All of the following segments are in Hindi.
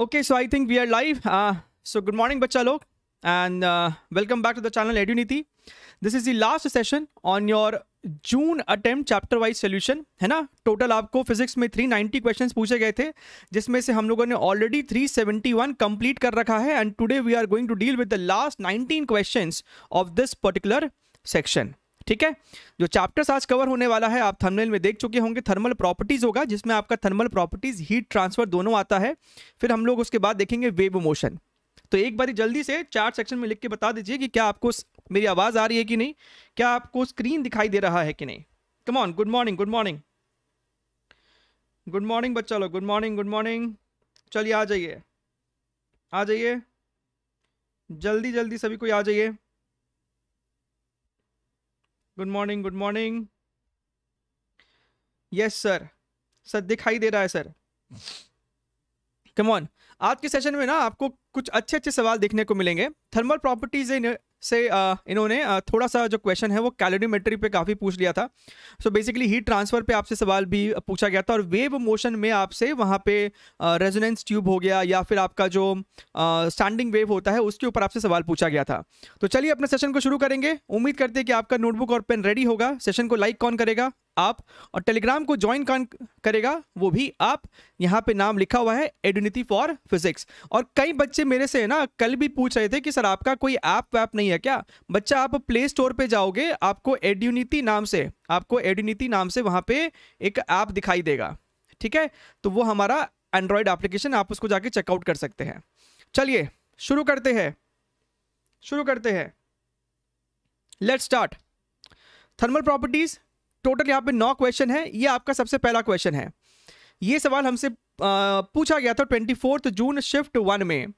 Okay so I think we are live so good morning बच्चा लोग and welcome back to the channel Eduniti this is the last session on your June attempt chapter wise solution है ना टोटल आपको फिजिक्स में 390 क्वेश्चन पूछे गए थे जिसमें से हम लोगों ने ऑलरेडी 371 कंप्लीट कर रखा है and today we are going to deal with the last 19 questions of this particular section ठीक है जो चैप्टर्स आज कवर होने वाला है आप थर्मल में देख चुके होंगे थर्मल प्रॉपर्टीज़ होगा जिसमें आपका थर्मल प्रॉपर्टीज़ हीट ट्रांसफर दोनों आता है फिर हम लोग उसके बाद देखेंगे वेव मोशन तो एक बार जल्दी से चार सेक्शन में लिख के बता दीजिए कि क्या आपको मेरी आवाज़ आ रही है कि नहीं क्या आपको स्क्रीन दिखाई दे रहा है कि नहीं come on good morning good morning good morning बच्चा लोग गुड मॉर्निंग गुड मॉर्निंग चलिए आ जाइए आ जाइए जल्दी जल्दी सभी कोई आ जाइए good morning good morning yes sir sir दिखाई दे रहा है सर ऑन आज के सेशन में ना आपको कुछ अच्छे अच्छे सवाल देखने को मिलेंगे थर्मल प्रॉपर्टीज इन से इन्होंने थोड़ा सा जो क्वेश्चन है वो कैलोरीमेट्री पे काफ़ी पूछ लिया था सो बेसिकली हीट ट्रांसफर पे आपसे सवाल भी पूछा गया था और वेव मोशन में आपसे वहाँ पे रेजोनेंस ट्यूब हो गया या फिर आपका जो स्टैंडिंग वेव होता है उसके ऊपर आपसे सवाल पूछा गया था तो चलिए अपने सेशन को शुरू करेंगे उम्मीद करते हैं कि आपका नोटबुक और पेन रेडी होगा सेशन को लाइक कौन करेगा आप और टेलीग्राम को ज्वाइन करेगा वो भी आप यहाँ पे नाम लिखा हुआ है एडुनिटी फॉर फिजिक्स और कई बच्चे मेरे से है ना कल भी पूछ रहे थे कि सर आपका कोई ऐप वैप नहीं है क्या बच्चा आप प्ले स्टोर पे जाओगे आपको एड्यूनिटी नाम से आपको एड्यूनिटी नाम से वहाँ पे एक ऐप दिखाई देगा ठीक है तो वो हमारा एंड्रॉयड एप्लीकेशन आप उसको जाके चेकआउट कर सकते हैं चलिए शुरू करते हैं शुरू करते हैं let start thermal properties total यहाँ पे नौ क्वेश्चन है ये आपका सबसे पहला क्वेश्चन है ये सवाल हमसे पूछा गया था twenty fourth June shift one में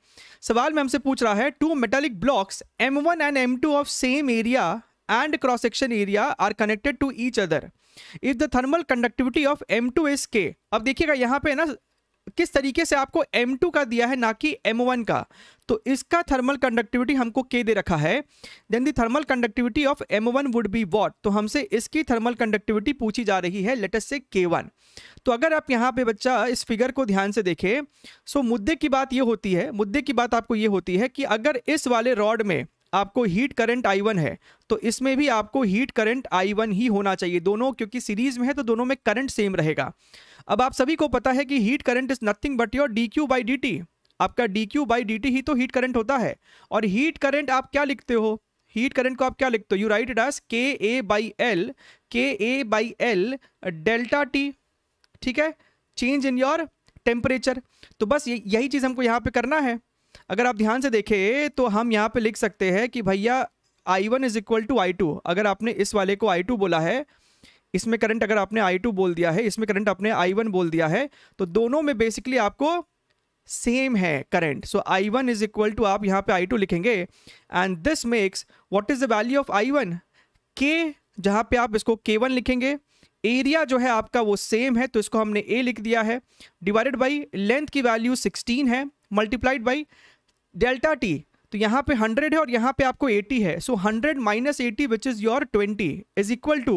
सवाल में हमसे पूछ रहा है two metallic blocks M one and M two of same area and cross section area are connected to each other if the thermal conductivity of M two is K अब देखिएगा यहाँ पे ना किस तरीके से आपको M2 का दिया है ना कि M1 का तो इसका थर्मल कंडक्टिविटी हमको के दे रखा है then the thermal conductivity of M1 would be what तो हमसे इसकी थर्मल कंडक्टिविटी पूछी जा रही है लेटेस्ट से K1 तो अगर आप यहाँ पे बच्चा इस फिगर को ध्यान से देखें सो मुद्दे की बात ये होती है मुद्दे की बात आपको ये होती है कि अगर इस वाले रॉड में आपको हीट करंट I1 है तो इसमें भी आपको हीट करंट I1 ही होना चाहिए दोनों क्योंकि सीरीज में है तो दोनों में करंट सेम रहेगा अब आप सभी को पता है कि heat current is nothing but your D Q by D T आपका D Q by D T ही तो हीट करंट होता है और हीट करंट आप क्या लिखते हो हीट करंट को आप क्या लिखते हो यू राइट इट के A by L K A by L delta T ठीक है चेंज इन योर टेम्परेचर तो बस यही चीज़ हमको यहाँ पे करना है अगर आप ध्यान से देखें तो हम यहाँ पे लिख सकते हैं कि भैया I one is equal to I two अगर आपने इस वाले को आई टू बोला है इसमें करंट अगर आपने आई टू बोल दिया है इसमें करंट आपने आई वन बोल दिया है तो दोनों में बेसिकली आपको सेम है current so I one is equal to आप यहाँ पे आई टू लिखेंगे and this makes what is the value of I one के जहाँ पे आप इसको के वन लिखेंगे एरिया जो है आपका वो सेम है तो इसको हमने ए लिख दिया है डिवाइडेड बाई लेंथ की वैल्यू सिक्सटीन है मल्टीप्लाइड बाई डेल्टा टी तो यहाँ पे 100 है और यहाँ पे आपको 80 है so so 100 minus eighty which is your 20 is equal to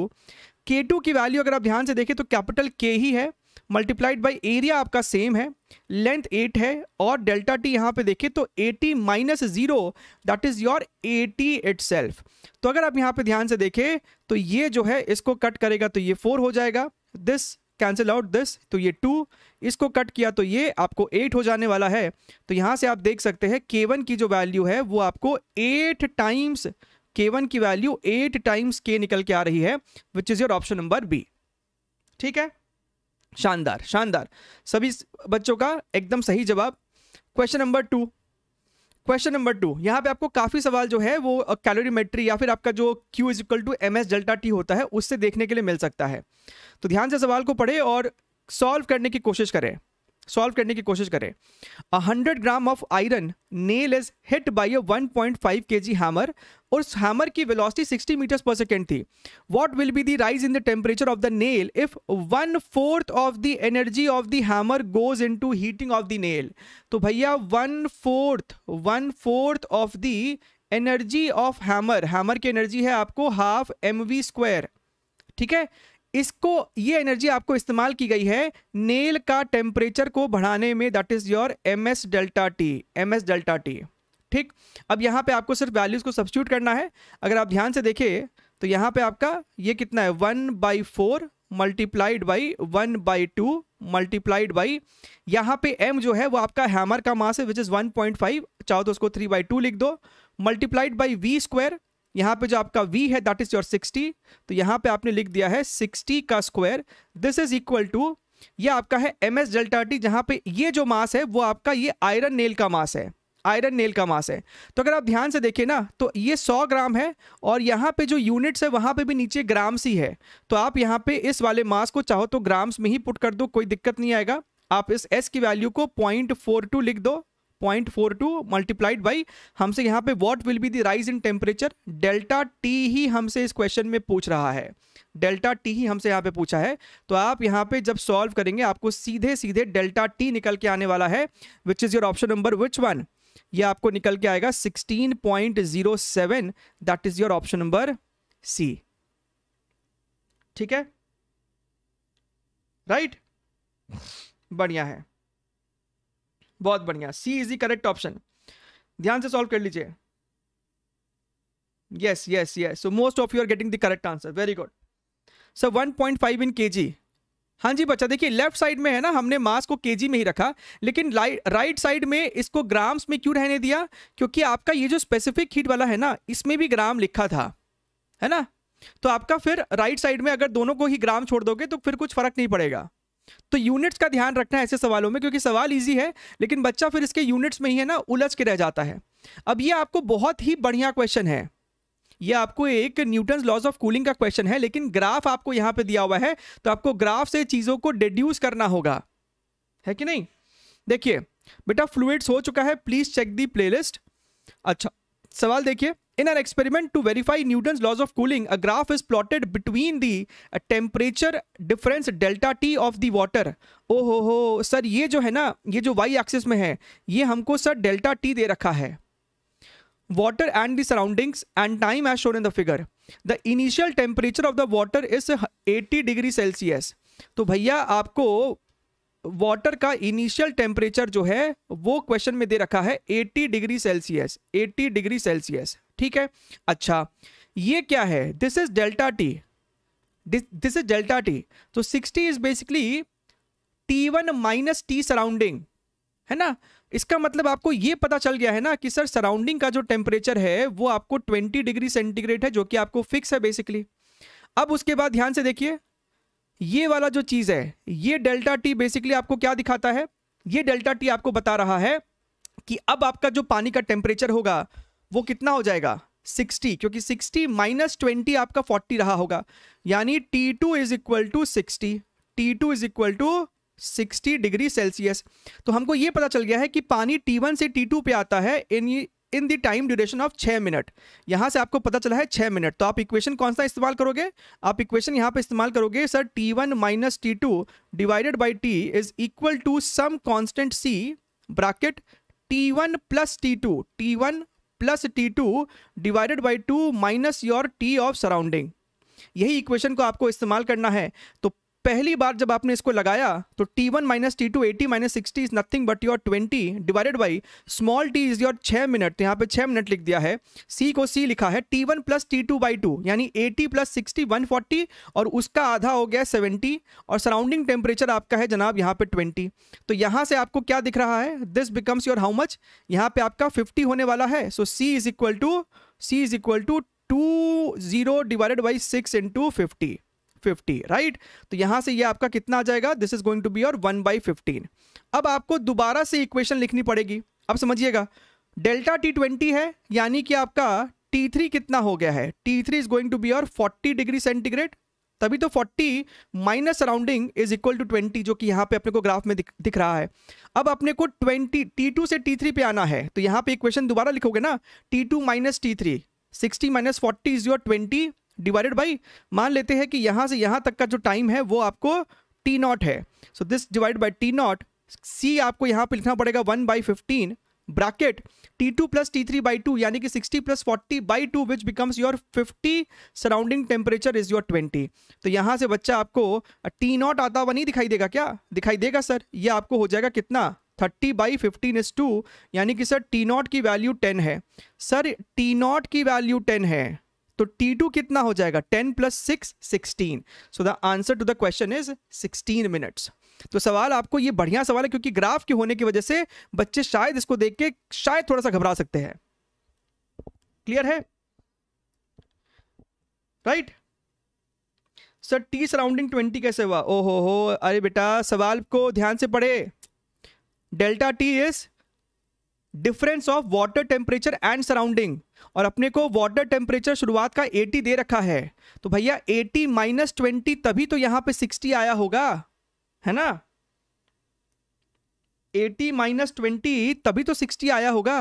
K two की वैल्यू अगर आप ध्यान से देखें तो कैपिटल के ही है मल्टीप्लाइड बाई एरिया आपका सेम है लेंथ एट है और डेल्टा टी यहाँ पे देखें तो eighty minus zero that is your eighty it तो अगर आप यहाँ पे ध्यान से देखें तो ये जो है इसको कट करेगा तो ये फोर हो जाएगा दिस कैंसिल आउट दिस तो ये टू इसको कट किया तो ये आपको एट हो जाने वाला है तो यहाँ से आप देख सकते हैं के वन की जो वैल्यू है वो आपको एट टाइम्स के वन की वैल्यू एट टाइम्स के निकल के आ रही है which is your option number B ठीक है शानदार शानदार सभी बच्चों का एकदम सही जवाब question number two question number two यहाँ पे आपको काफ़ी सवाल जो है वो कैलोरीमेट्री या फिर आपका जो Q is equal to M S delta T होता है उससे देखने के लिए मिल सकता है तो ध्यान से सवाल को पढ़े और सॉल्व करने की कोशिश करें सॉल्व करने की कोशिश करें a hundred gram of iron nail is hit by a 1.5 point five hammer और उस हैमर की वेलोसिटी 60 मीटर्स पर सेकेंड थी what will be the rise in the temperature of the nail if one fourth of the energy of the hammer goes into heating of the nail तो भैया one fourth one fourth of the energy of hammer hammer की एनर्जी है आपको हाफ एम वी स्क्वायर ठीक है इसको ये एनर्जी आपको इस्तेमाल की गई है नेल का टेम्परेचर को बढ़ाने में that is your M S delta T M S delta T ठीक अब यहाँ पे आपको सिर्फ वैल्यूज़ को सब्सिट्यूट करना है अगर आप ध्यान से देखें तो यहाँ पे आपका ये कितना है one by four multiplied by one by two multiplied by यहाँ पे एम जो है वो आपका हैमर का मास है which is one point five चाहो तो उसको थ्री बाई टू लिख दो मल्टीप्लाइड बाई वी स्क्वायर यहाँ पे जो आपका v है दैट इज योर 60 तो यहाँ पे आपने लिख दिया है 60 का square this is equal to ये आपका है एम एस डेल्टा टी जहाँ पे ये जो मास है वो आपका ये आयरन नेल का मास है आयरन नेल का मास है तो अगर आप ध्यान से देखें ना तो ये 100 ग्राम है और यहाँ पे जो यूनिट्स है वहाँ पे भी नीचे ग्राम्स ही है तो आप यहाँ पे इस वाले मास को चाहो तो ग्राम्स में ही पुट कर दो कोई दिक्कत नहीं आएगा आप इस एस की वैल्यू को पॉइंट लिख दो point four two multiplied by हमसे यहाँ पे what will be the rise in temperature delta T ही हमसे इस क्वेश्चन में पूछ रहा है डेल्टा टी ही हमसे यहाँ पे पूछा है तो आप यहाँ पे जब सॉल्व करेंगे आपको सीधे सीधे डेल्टा टी निकल के आने वाला है which is your option number which one ये आपको निकल के आएगा 16.07 that is your option number C ठीक है राइट right? बढ़िया है बहुत बढ़िया C is the correct option ध्यान से सॉल्व कर लीजिए yes most of you are getting the correct answer very good sir one point five 1.5 K जी हाँ जी बच्चा देखिए लेफ्ट साइड में है ना हमने मास को केजी में ही रखा लेकिन राइट साइड में इसको ग्राम्स में क्यों रहने दिया क्योंकि आपका ये जो स्पेसिफिक हीट वाला है ना इसमें भी ग्राम लिखा था है ना तो आपका फिर राइट साइड में अगर दोनों को ही ग्राम छोड़ दोगे तो फिर कुछ फर्क नहीं पड़ेगा तो यूनिट्स का ध्यान रखना है ऐसे सवालों में क्योंकि सवाल ईजी है लेकिन बच्चा फिर इसके यूनिट्स में ही है ना उलझ के रह जाता है अब ये आपको बहुत ही बढ़िया क्वेश्चन है ये आपको एक न्यूटन लॉज ऑफ कूलिंग का क्वेश्चन है लेकिन ग्राफ आपको यहां पे दिया हुआ है तो आपको ग्राफ से चीज़ों को डिड्यूस करना होगा है कि नहीं देखिए बेटा फ्लूड्स हो चुका है प्लीज़ चेक दी प्लेलिस्ट अच्छा सवाल देखिए In an experiment to verify Newton's laws of cooling, a graph is plotted between the temperature difference delta T of the water. ओ हो हो सर ये जो है ना ये जो y एक्सिस में है ये हमको सर डेल्टा T दे रखा है water and the surroundings and time as shown in the figure. The initial temperature of the water is 80 degree Celsius. तो भैया आपको वाटर का इनिशियल टेम्परेचर जो है वो क्वेश्चन में दे रखा है 80 डिग्री सेल्सियस 80 डिग्री सेल्सियस ठीक है अच्छा ये क्या है this is delta T this is delta T तो 60 is basically T one minus T surrounding है ना इसका मतलब आपको ये पता चल गया है ना कि सर सराउंडिंग का जो टेम्परेचर है वो आपको 20 डिग्री सेंटीग्रेड है जो कि आपको फिक्स है बेसिकली अब उसके बाद ध्यान से देखिए ये वाला जो चीज है ये डेल्टा टी बेसिकली आपको क्या दिखाता है ये डेल्टा टी आपको बता रहा है कि अब आपका जो पानी का टेम्परेचर होगा वो कितना हो जाएगा 60 क्योंकि 60 माइनस ट्वेंटी आपका 40 रहा होगा यानी T two is equal to sixty T two is equal to sixty degree Celsius तो हमको ये पता चल गया है कि पानी टी वन से टी टू पे आता है in the time duration of छः मिनट यहाँ से आपको पता चला है छः मिनट तो आप इक्वेशन कौन सा इस्तेमाल करोगे आप इक्वेशन यहाँ पे इस्तेमाल करोगे sir t1 one minus T two divided by T is equal to some constant C bracket T one plus T two T one plus T two divided by two minus your T of surrounding यही इक्वेशन को आपको इस्तेमाल करना है तो पहली बार जब आपने इसको लगाया तो T one minus T two eighty minus sixty is nothing but your twenty divided by small T is your छः मिनट यहाँ पे छः मिनट लिख दिया है सी को सी लिखा है T one plus T two by two यानी eighty plus sixty one forty और उसका आधा हो गया सेवेंटी और सराउंडिंग टेम्परेचर आपका है जनाब यहाँ पे ट्वेंटी तो यहाँ से आपको क्या दिख रहा है this becomes your how much यहाँ पे आपका फिफ्टी होने वाला है so C is equal to C is equal to two zero divided by six into fifty fifty right तो यहां से ये यह आपका कितना आ जाएगा this is going to be और वन बाई फिफ्टीन अब आपको दोबारा से इक्वेशन लिखनी पड़ेगी अब समझिएगा डेल्टा टी ट्वेंटी है यानी कि आपका टी थ्री कितना हो गया है T three is going to be और फोर्टी डिग्री सेंटीग्रेड तभी तो 40 minus surrounding is equal to 20 जो कि यहां पे अपने को ग्राफ में दिख, दिख रहा है अब अपने को 20 T2 से T3 पे आना है तो यहां पे इक्वेशन दोबारा लिखोगे ना T2 two minus T three sixty minus forty is your twenty divided by मान लेते हैं कि यहाँ से यहाँ तक का जो टाइम है वो आपको टी नॉट है so this divide by T naught C आपको यहाँ पर लिखना पड़ेगा one by fifteen bracket T two plus T three by two यानी कि sixty plus forty by two which becomes your fifty surrounding temperature is your twenty तो यहाँ से बच्चा आपको टी नॉट आता हुआ नहीं दिखाई देगा क्या दिखाई देगा सर ये आपको हो जाएगा कितना thirty by fifteen is two यानी कि सर टी नॉट की वैल्यू टेन है सर टी नॉट की वैल्यू टेन है तो टी टू कितना हो जाएगा ten plus six sixteen so the answer to the question is sixteen minutes तो सवाल आपको ये बढ़िया सवाल है क्योंकि ग्राफ के होने की वजह से बच्चे शायद इसको देख के शायद थोड़ा सा घबरा सकते हैं क्लियर है right right? Sir T surrounding twenty कैसे हुआ ओ हो हो अरे बेटा सवाल को ध्यान से पढ़े delta T is difference of water temperature and surrounding और अपने को वाटर टेम्परेचर शुरुआत का 80 दे रखा है तो भैया 80 माइनस ट्वेंटी तभी तो यहां पे 60 आया होगा है ना 80 माइनस ट्वेंटी तभी तो 60 आया होगा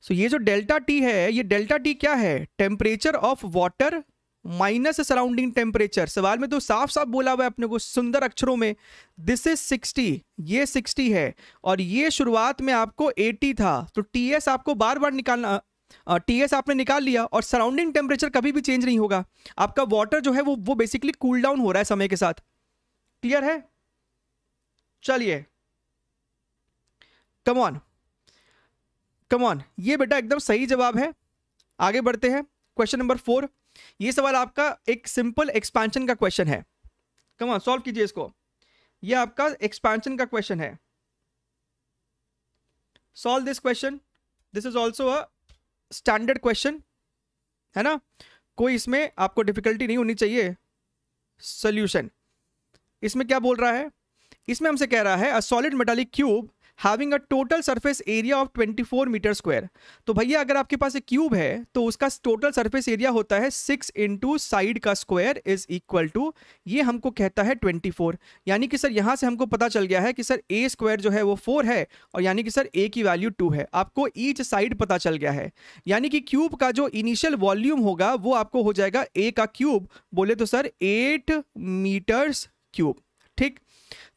सो so ये जो डेल्टा टी है ये डेल्टा टी क्या है temperature of water minus surrounding temperature सवाल में तो साफ साफ बोला हुआ है अपने को सुंदर अक्षरों में दिस इज 60 ये 60 है और ये शुरुआत में आपको 80 था तो टीएस आपको बार बार निकालना टी आपने निकाल लिया और सराउंडिंग टेम्परेचर कभी भी चेंज नहीं होगा आपका वाटर जो है वो वो बेसिकली कूल डाउन हो रहा है समय के साथ क्लियर है चलिए कमॉन कमॉन ये बेटा एकदम सही जवाब है आगे बढ़ते हैं क्वेश्चन नंबर फोर ये सवाल आपका एक सिंपल एक्सपेंशन का क्वेश्चन है कमा सॉल्व कीजिए इसको ये आपका एक्सपेंशन का क्वेश्चन है solve this question this is also a standard question है ना कोई इसमें आपको डिफिकल्टी नहीं होनी चाहिए सोल्यूशन इसमें क्या बोल रहा है इसमें हमसे कह रहा है a solid metallic cube having a total surface area of 24 metre square तो भैया अगर आपके पास एक क्यूब है तो उसका टोटल सरफेस एरिया होता है 6 इंटू साइड का स्क्वायर इज इक्वल टू ये हमको कहता है 24 यानी कि सर यहाँ से हमको पता चल गया है कि सर ए स्क्वायर जो है वो फोर है और यानी कि सर ए की वैल्यू टू है आपको ईच साइड पता चल गया है यानी कि क्यूब का जो इनिशियल वॉल्यूम होगा वो आपको हो जाएगा ए का क्यूब बोले तो सर एट मीटर्स क्यूब ठीक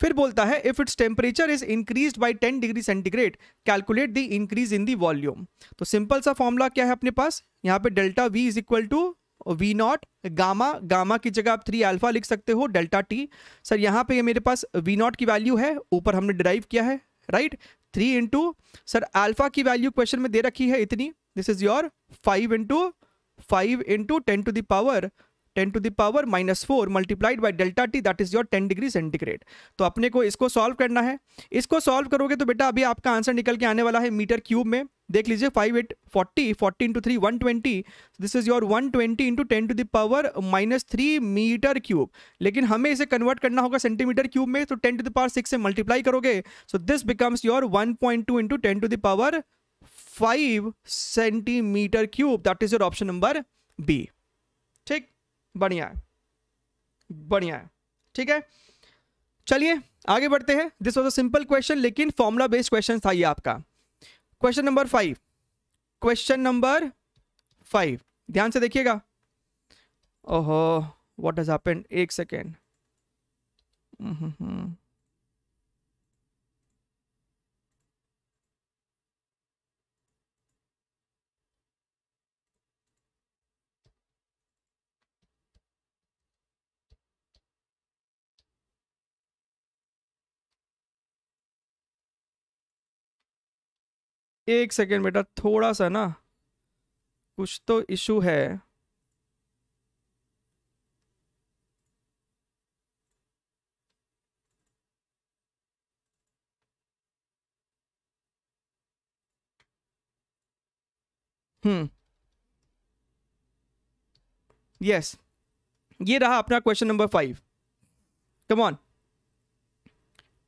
फिर बोलता है if its temperature is increase by ten degree centigrade calculate the increase in the volume तो सिंपल सा फॉर्मूला क्या है अपने पास यहाँ पे delta V is equal to V naught gamma gamma की जगह आप थ्री अल्फा लिख सकते हो डेल्टा टी सर यहाँ पे ये मेरे पास वी नॉट की वैल्यू है ऊपर हमने ड्राइव किया है right three into sir alpha की वैल्यू क्वेश्चन में दे रखी है इतनी this is your five into five into ten to the power ten to the power minus four multiplied by delta T that is your ten degree centigrade तो अपने को इसको सॉल्व करना है इसको सॉल्व करोगे तो बेटा अभी आपका आंसर निकल के आने वाला है मीटर क्यूब में देख लीजिए five eight forty forty into three one twenty this is your one twenty into ten to the power minus three metre cube लेकिन हमें इसे कन्वर्ट करना होगा सेंटीमीटर क्यूब में तो टेन टू दावर सिक्स से मल्टीप्लाई करोगे so this becomes your one point two into ten to the power five centimetre cube that is your option number B ठीक बढ़िया है बढ़िया है ठीक है चलिए आगे बढ़ते हैं this was a simple question लेकिन फॉर्मुला बेस्ड क्वेश्चन था ये आपका question number five question number five ध्यान से देखिएगा ओहो व्हाट हैज हैपेंड एक सेकेंड हम्म, हम्म, हम्म। एक सेकेंड बेटा थोड़ा सा ना कुछ तो इशू है हम्म यस yes. ये रहा अपना question number five come on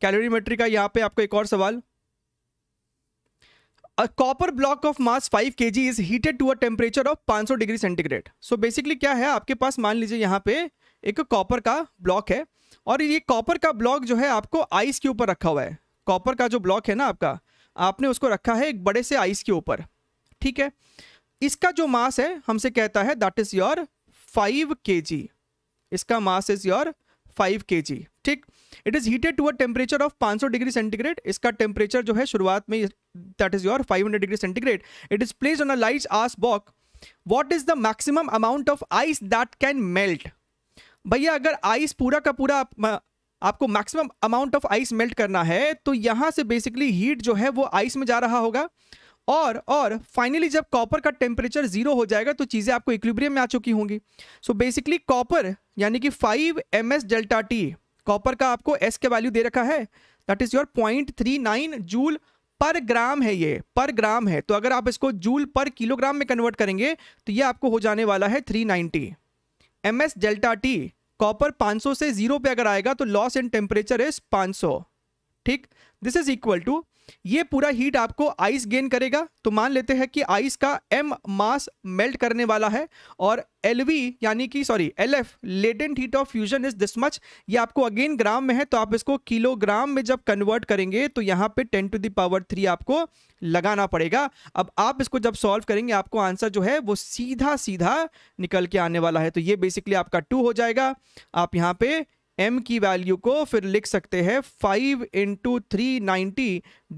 calorimetry का यहां पे आपको एक और सवाल A copper block of mass 5 kg is heated to a temperature of 500 degree centigrade so basically क्या है आपके पास मान लीजिए यहाँ पे एक कॉपर का ब्लॉक है और ये कॉपर का ब्लॉक जो है आपको आइस के ऊपर रखा हुआ है कॉपर का जो ब्लॉक है ना आपका आपने उसको रखा है एक बड़े से आइस के ऊपर ठीक है इसका जो मास है हमसे कहता है दैट इज योर फाइव के इसका मास इज योर फाइव के ठीक it is heated to a temperature of 500 degree centigrade इसका टेम्परेचर जो है शुरुआत में that is your 500 degree centigrade it is place on a light ice block what is the maximum amount of ice that can melt भैया अगर आइस पूरा का पूरा आप, आपको maximum amount of ice melt करना है तो यहाँ से बेसिकली हीट जो है वो आइस में जा रहा होगा और और फाइनली जब कॉपर का टेम्परेचर जीरो हो जाएगा तो चीज़ें आपको इक्विब्रियम में आ चुकी होंगी सो बेसिकली कॉपर यानी कि 5 M S delta T copper का आपको एस के वैल्यू दे रखा है that is your point three nine joule per gram है ये पर ग्राम है तो अगर आप इसको जूल पर किलोग्राम में कन्वर्ट करेंगे तो ये आपको हो जाने वाला है three ninety M S delta T copper सौ से जीरो पे अगर आएगा तो लॉस इन टेम्परेचर इज 500 ठीक दिस इज इक्वल टू ये पूरा हीट आपको आइस गेन करेगा तो मान लेते हैं कि आइस का एम मास मेल्ट करने वाला है और एल यानी कि sorry L F latent heat of fusion is this much ये आपको अगेन ग्राम में है तो आप इसको किलोग्राम में जब कन्वर्ट करेंगे तो यहाँ पे टेन टू दावर थ्री आपको लगाना पड़ेगा अब आप इसको जब सॉल्व करेंगे आपको आंसर जो है वो सीधा सीधा निकल के आने वाला है तो ये बेसिकली आपका टू हो जाएगा आप यहाँ पे एम की वैल्यू को फिर लिख सकते हैं five into three ninety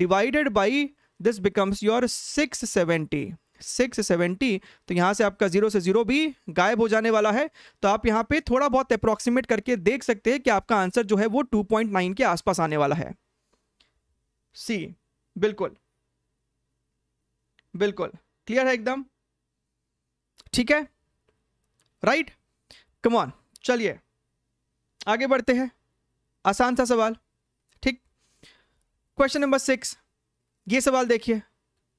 divided by this becomes your six seventy six seventy तो यहाँ से आपका जीरो से जीरो भी गायब हो जाने वाला है तो आप यहाँ पे थोड़ा बहुत अप्रॉक्सीमेट करके देख सकते हैं कि आपका आंसर जो है वो टू पॉइंट नाइन के आसपास आने वाला है सी बिल्कुल बिल्कुल क्लियर है एकदम ठीक है राइट कमॉन चलिए आगे बढ़ते हैं आसान सा सवाल ठीक क्वेश्चन नंबर सिक्स ये सवाल देखिए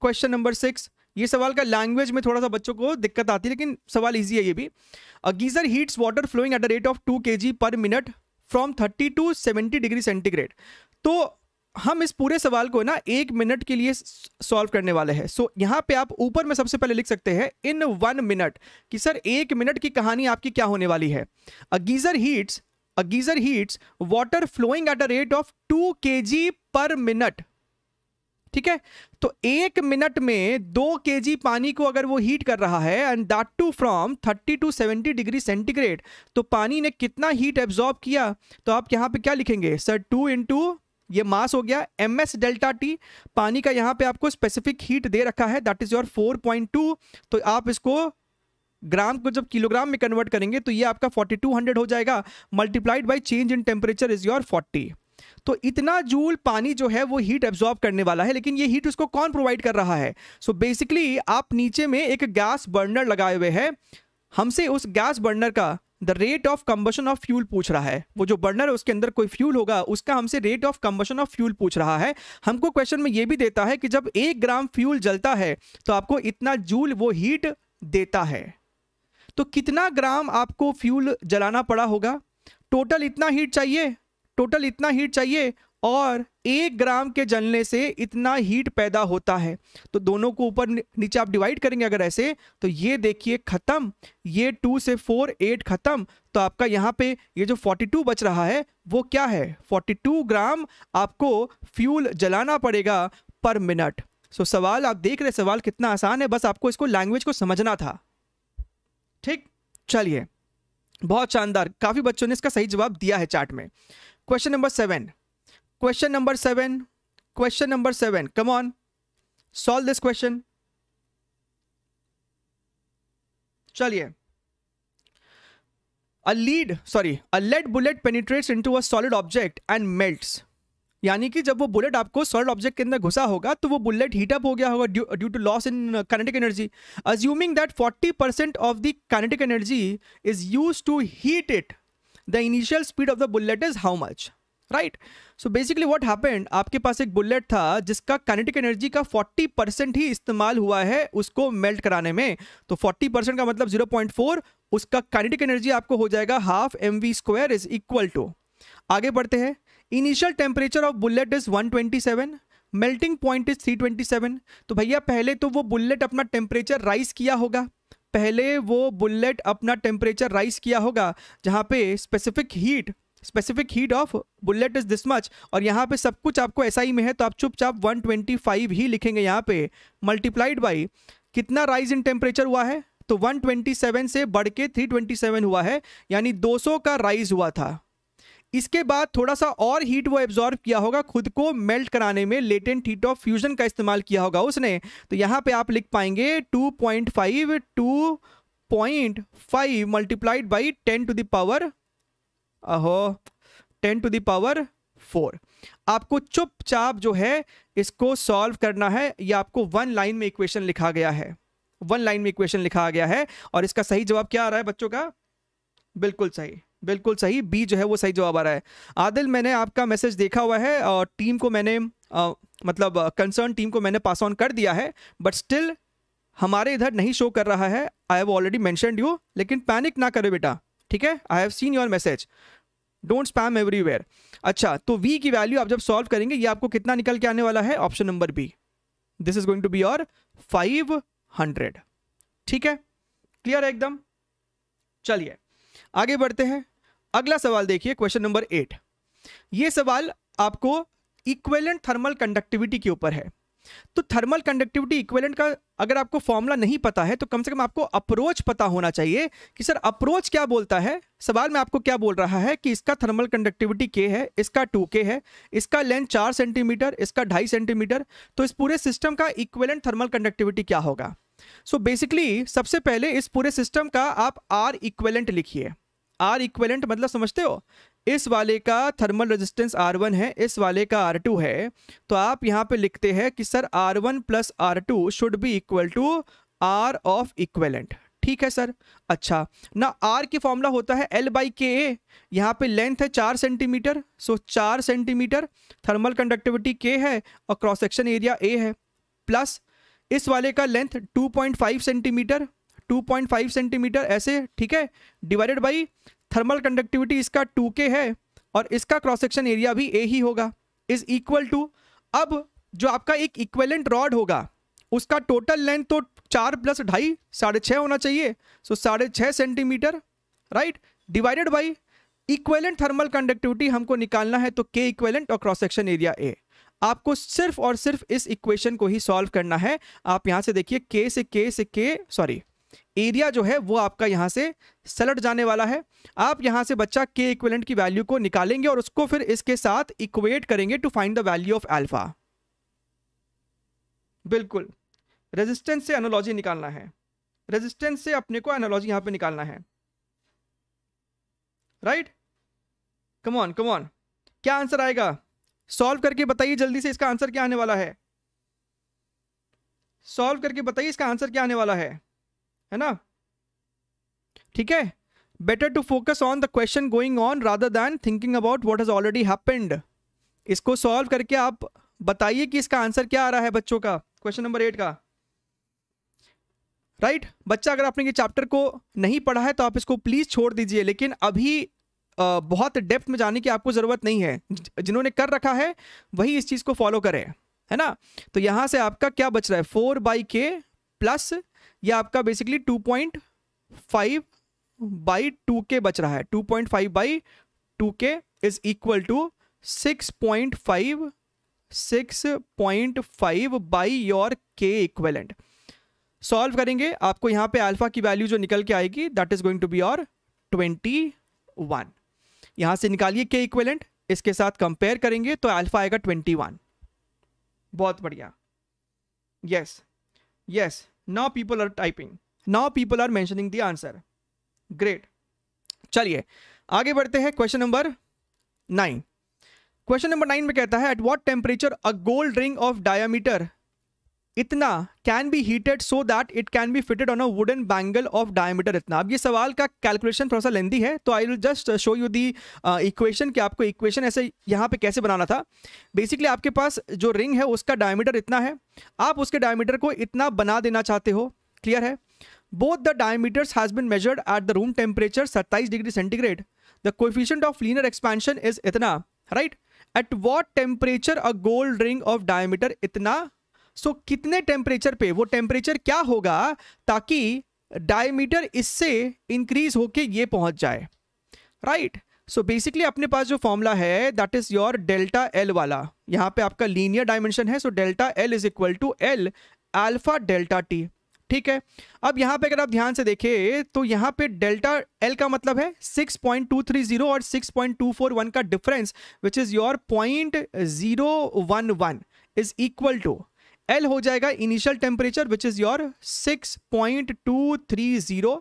क्वेश्चन नंबर सिक्स ये सवाल का लैंग्वेज में थोड़ा सा बच्चों को दिक्कत आती है लेकिन सवाल इजी है ये भी a geyser heats water flowing at the rate of two K G per minute from thirty to seventy degree centigrade तो हम इस पूरे सवाल को ना एक मिनट के लिए सॉल्व करने वाले हैं सो so, यहाँ पे आप ऊपर में सबसे पहले लिख सकते हैं इन वन मिनट कि सर एक मिनट की कहानी आपकी क्या होने वाली है a geyser heats A geyser heats water flowing at a rate of 2 kg per minute. ठीक है तो एक मिनट में दो के पानी को अगर वो हीट कर रहा है and that too from 30 to 70 degree centigrade तो पानी ने कितना हीट एब्जॉर्ब किया तो आप यहां पे क्या लिखेंगे सर टू इंटू ये मास हो गया एम एस डेल्टा टी पानी का यहां पे आपको स्पेसिफिक हीट दे रखा है दैट इज योर 4.2 तो आप इसको ग्राम को जब किलोग्राम में कन्वर्ट करेंगे तो ये आपका 4200 हो जाएगा multiplied by change in temperature is your 40 तो इतना जूल पानी जो है वो हीट एब्जॉर्ब करने वाला है लेकिन ये हीट उसको कौन प्रोवाइड कर रहा है सो so बेसिकली आप नीचे में एक गैस बर्नर लगाए हुए हैं हमसे उस गैस बर्नर का the rate of combustion of fuel पूछ रहा है वो जो बर्नर है उसके अंदर कोई फ्यूल होगा उसका हमसे rate of combustion of fuel पूछ रहा है हमको क्वेश्चन में ये भी देता है कि जब एक ग्राम फ्यूल जलता है तो आपको इतना जूल वो हीट देता है तो कितना ग्राम आपको फ्यूल जलाना पड़ा होगा टोटल इतना हीट चाहिए टोटल इतना हीट चाहिए और एक ग्राम के जलने से इतना हीट पैदा होता है तो दोनों को ऊपर नीचे आप डिवाइड करेंगे अगर ऐसे तो ये देखिए ख़त्म ये टू से फोर एट ख़त्म तो आपका यहाँ पे ये जो फोर्टी टू बच रहा है वो क्या है फोर्टी टू ग्राम आपको फ्यूल जलाना पड़ेगा पर मिनट सो सवाल आप देख रहे सवाल कितना आसान है बस आपको इसको लैंग्वेज को समझना था ठीक चलिए बहुत शानदार काफ़ी बच्चों ने इसका सही जवाब दिया है चार्ट में question number seven question number seven question number seven come on solve this question चलिए a lead sorry a lead bullet penetrates into a solid object and melts यानी कि जब वो बुलेट आपको सॉलिड ऑब्जेक्ट के अंदर घुसा होगा तो वो बुलेट हीटअप हो गया होगा due to loss in kinetic energy assuming that forty percent of the kinetic energy is use to heat it the initial speed of the bullet is how much right so basically what happened आपके पास एक बुलेट था जिसका कैनेटिक एनर्जी का 40 परसेंट ही इस्तेमाल हुआ है उसको मेल्ट कराने में तो 40 परसेंट का मतलब 0.4 उसका कैनेटिक एनर्जी आपको हो जाएगा half M V square is equal to आगे बढ़ते हैं initial temperature of bullet is 127 melting point is 327 तो भैया पहले तो वो बुलेट अपना टेम्परेचर राइज किया होगा पहले वो बुलेट अपना टेम्परेचर राइज किया होगा जहाँ पे specific heat specific heat of bullet is this much और यहाँ पे सब कुछ आपको ऐसा ही में है तो आप चुपचाप 125 ही लिखेंगे यहाँ पे मल्टीप्लाइड बाई कितना राइज इन टेम्परेचर हुआ है तो 127 से बढ़ के 327 हुआ है यानी 200 का राइज हुआ था इसके बाद थोड़ा सा और हीट वो एब्जॉर्ब किया होगा खुद को मेल्ट कराने में लेटेंट हीट ऑफ फ्यूजन का इस्तेमाल किया होगा उसने तो यहाँ पे आप लिख पाएंगे 2.5 five multiplied by ten to the power अहो टेन टू दावर फोर आपको चुपचाप जो है इसको सॉल्व करना है या आपको वन लाइन में इक्वेशन लिखा गया है वन लाइन में इक्वेशन लिखा गया है और इसका सही जवाब क्या आ रहा है बच्चों का बिल्कुल सही बिल्कुल सही बी जो है वो सही जवाब आ रहा है आदिल मैंने आपका मैसेज देखा हुआ है और टीम को मैंने आ, मतलब कंसर्न टीम को मैंने पास ऑन कर दिया है बट स्टिल हमारे इधर नहीं शो कर रहा है I have already mentioned you लेकिन पैनिक ना करो बेटा ठीक है I have seen your message don't spam everywhere अच्छा तो वी की वैल्यू आप जब सॉल्व करेंगे ये आपको कितना निकल के आने वाला है option number B this is going to be your five hundred ठीक है क्लियर है एकदम चलिए आगे बढ़ते हैं अगला सवाल देखिए क्वेश्चन नंबर एट ये सवाल आपको इक्वेलेंट थर्मल कंडक्टिविटी के ऊपर है तो थर्मल कंडक्टिविटी इक्वेलेंट का अगर आपको फॉर्मूला नहीं पता है तो कम से कम आपको अप्रोच पता होना चाहिए कि सर अप्रोच क्या बोलता है सवाल में आपको क्या बोल रहा है कि इसका थर्मल कंडक्टिविटी के है इसका टू के है इसका लेंथ चार सेंटीमीटर इसका ढाई सेंटीमीटर तो इस पूरे सिस्टम का इक्वेलेंट थर्मल कंडक्टिविटी क्या होगा सो so बेसिकली सबसे पहले इस पूरे सिस्टम का आप आर इक्वेलेंट लिखिए आर इक्वेलेंट मतलब समझते हो इस वाले का थर्मल रेजिस्टेंस आर वन है इस वाले का आर टू है तो आप यहाँ पे लिखते हैं कि sir R one plus R two should be equal to R of equivalent ठीक है सर अच्छा ना आर की फॉर्मूला होता है एल बाई के ए यहाँ पे लेंथ है चार सेंटीमीटर सो चार सेंटीमीटर थर्मल कंडक्टिविटी के है और क्रॉस सेक्शन एरिया ए है प्लस इस वाले का लेंथ 2.5 सेंटीमीटर 2.5 सेंटीमीटर ऐसे ठीक है डिवाइडेड बाई थर्मल कंडक्टिविटी इसका 2k है और इसका क्रॉस सेक्शन एरिया भी ए ही होगा इज इक्वल टू अब जो आपका एक इक्वेलेंट रॉड होगा उसका टोटल लेंथ तो चार प्लस ढाई साढ़े छः होना चाहिए सो साढ़े छः centimetre right divided by equivalent thermal conductivity हमको निकालना है तो के इक्वेलेंट और क्रॉस सेक्शन एरिया ए आपको सिर्फ और सिर्फ इस इक्वेशन को ही सॉल्व करना है आप यहां से देखिए के से के से के सॉरी एरिया जो है वो आपका यहाँ से सलट जाने वाला है आप यहाँ से बच्चा के इक्वलेंट की वैल्यू को निकालेंगे और उसको फिर इसके साथ इक्वेट करेंगे to find the value of alpha बिल्कुल रेजिस्टेंस से एनोलॉजी निकालना है रेजिस्टेंस से अपने को एनोलॉजी यहाँ पे निकालना है राइट कमॉन ऑन क्या आंसर आएगा सॉल्व करके बताइए जल्दी से इसका आंसर क्या आने वाला है सॉल्व करके बताइए इसका आंसर क्या आने वाला है है ना ठीक है better to focus on the question going on rather than thinking about what has already happened इसको सॉल्व करके आप बताइए कि इसका आंसर क्या आ रहा है बच्चों का क्वेश्चन नंबर एट का राइट right? बच्चा अगर आपने ये चैप्टर को नहीं पढ़ा है तो आप इसको प्लीज़ छोड़ दीजिए लेकिन अभी बहुत डेप्थ में जाने की आपको ज़रूरत नहीं है जिन्होंने कर रखा है वही इस चीज़ को फॉलो करें है ना तो यहां से आपका क्या बच रहा है फोर बाई के प्लस ये आपका basically two point five by two K बच रहा है two point five by two K is equal to six point five six point five by your K equivalent solve करेंगे आपको यहाँ पे अल्फा की वैल्यू जो निकल के आएगी that is going to be और ट्वेंटी वन यहाँ से निकालिए के इक्वेलेंट इसके साथ कंपेयर करेंगे तो अल्फा आएगा ट्वेंटी वन बहुत बढ़िया yes yes now people are typing now people are mentioning the answer great चलिए आगे बढ़ते हैं question number nine question number nine में कहता है at what temperature a gold ring of diameter इतना can be heated so that it can be fitted on a wooden bangle of diameter इतना अब ये सवाल का कैलकुलेशन थोड़ा सा लेंदी है तो I will just show you the equation कि आपको इक्वेशन ऐसे यहाँ पे कैसे बनाना था बेसिकली आपके पास जो रिंग है उसका डायमीटर इतना है आप उसके डायमीटर को इतना बना देना चाहते हो क्लियर है both the diameters has been measured at the room temperature सत्ताईस degree centigrade the coefficient of linear expansion is इतना right at what temperature a gold ring of diameter इतना सो so, कितने टेम्परेचर पे वो टेम्परेचर क्या होगा ताकि डायमीटर इससे इंक्रीज होके ये पहुंच जाए राइट सो बेसिकली अपने पास जो फॉर्मूला है that is your delta L वाला यहाँ पे आपका लीनियर डायमेंशन है so delta L is equal to L alpha delta T ठीक है अब यहाँ पे अगर आप ध्यान से देखें तो यहाँ पे डेल्टा एल का मतलब है 6.230 और 6.241 का difference which is your point zero one one is equal to L हो जाएगा initial temperature which is your six point two three zero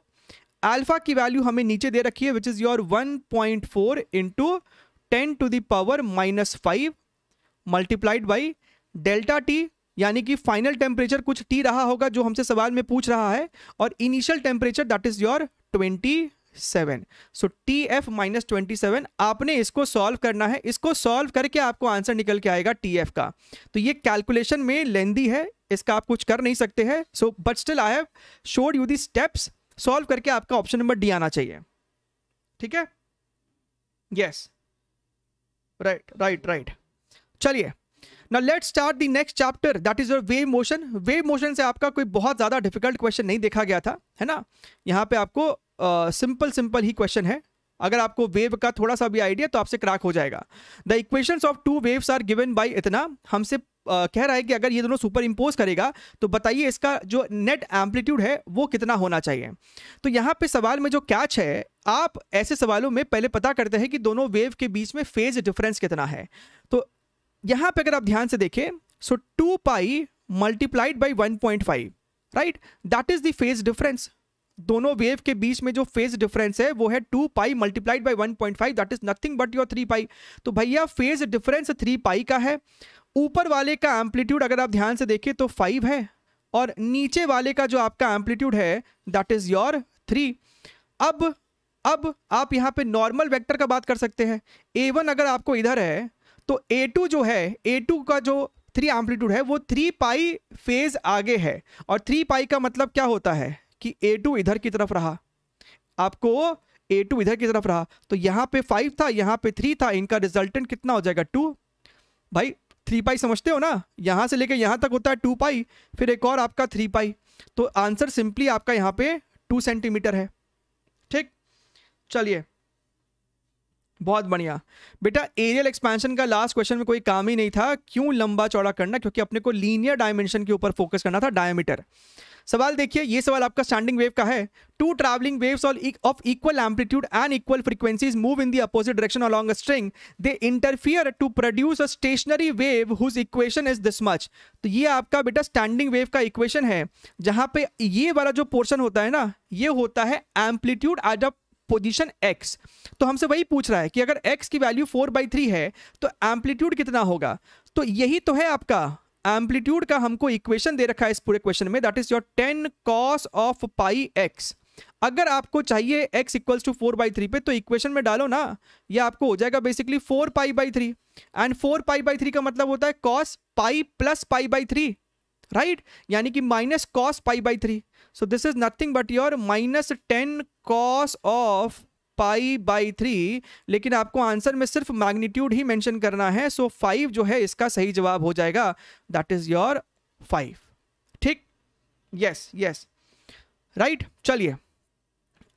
alpha की वैल्यू हमें नीचे दे रखी है which is your one point four into ten to the power minus five multiplied by delta T यानी कि फाइनल टेम्परेचर कुछ टी रहा होगा जो हमसे सवाल में पूछ रहा है और initial temperature that is your twenty seven so T F minus twenty seven आपने इसको सॉल्व करना है इसको सॉल्व करके आपको आंसर निकल के आएगा टी एफ का तो ये कैलकुलेशन में लेंदी है इसका आप कुछ कर नहीं सकते हैं so but still I have showed you the steps solve करके आपका ऑप्शन नंबर डी आना चाहिए ठीक है यस राइट राइट राइट चलिए ना let start the next chapter that is your wave motion wave motion से आपका कोई बहुत ज़्यादा डिफिकल्ट क्वेश्चन नहीं देखा गया था है ना यहाँ पे आपको सिंपल सिंपल ही क्वेश्चन है अगर आपको वेव का थोड़ा सा भी आइडिया तो आपसे क्रैक हो जाएगा the equation of two waves are given by इतना हमसे Uh, कह रहा है कि अगर ये दोनों सुपर इम्पोज करेगा तो बताइए इसका जो नेट एम्पलीट्यूड है वो कितना होना चाहिए तो यहाँ पे सवाल में जो कैच है आप ऐसे सवालों में पहले पता करते हैं कि दोनों वेव के बीच में फेज डिफरेंस कितना है तो यहाँ पे अगर आप ध्यान से देखें so two pi multiplied by one right that is the phase difference दोनों वेव के बीच में जो फेज डिफरेंस है वो है two pi multiplied by one point five that is nothing but your three pi तो भैया फेज डिफरेंस थ्री पाई का है ऊपर वाले का एम्पलीट्यूड अगर आप ध्यान से देखें तो फाइव है और नीचे वाले का जो आपका एम्पलीट्यूड है दैट इज योर थ्री अब अब आप यहाँ पे नॉर्मल वेक्टर का बात कर सकते हैं ए वन अगर आपको इधर है तो ए टू जो है ए टू का जो थ्री एम्पलीट्यूड है वो थ्री पाई फेज आगे है और थ्री पाई का मतलब क्या होता है कि ए टू इधर की तरफ रहा आपको ए टू इधर की तरफ रहा तो यहाँ पे फाइव था यहाँ पे थ्री था इनका रिजल्टेंट कितना हो जाएगा टू भाई थ्री पाई समझते हो ना यहाँ से लेकर यहाँ तक होता है टू पाई फिर एक और आपका थ्री पाई तो आंसर सिंपली आपका यहाँ पे टू सेंटीमीटर है ठीक चलिए बहुत बढ़िया बेटा एरियल एक्सपेंशन का लास्ट क्वेश्चन में कोई काम ही नहीं था क्यों लंबा चौड़ा करना क्योंकि अपने को लीनियर डायमेंशन के ऊपर फोकस करना था डायमीटर सवाल देखिए ये सवाल आपका स्टैंडिंग वेव का है two travelling waves of equal amplitude and equal frequencies move in the opposite direction along a string they interfere to produce a stationary wave whose equation is this much तो ये आपका बेटा स्टैंडिंग वेव का इक्वेशन है जहां पे ये वाला जो पोर्शन होता है ना ये होता है amplitude at a position x तो हमसे वही पूछ रहा है कि अगर एक्स की वैल्यू फोर बाई थ्री है तो एम्पलीट्यूड कितना होगा तो यही तो है आपका एम्पलीट्यूड का हमको इक्वेशन दे रखा है इस पूरे क्वेश्चन में that is your ten cos of pi x अगर आपको चाहिए x equals to four by three पे तो इक्वेशन में डालो ना ये आपको हो जाएगा basically four pi by three and four pi by three का मतलब होता है cos pi plus pi by three right यानी कि minus cos pi by three so this is nothing but your minus ten cos of pi by three लेकिन आपको आंसर में सिर्फ मैग्नीट्यूड ही मेंशन करना है सो so फाइव जो है इसका सही जवाब हो जाएगा दैट इज योर फाइव ठीक यस यस राइट चलिए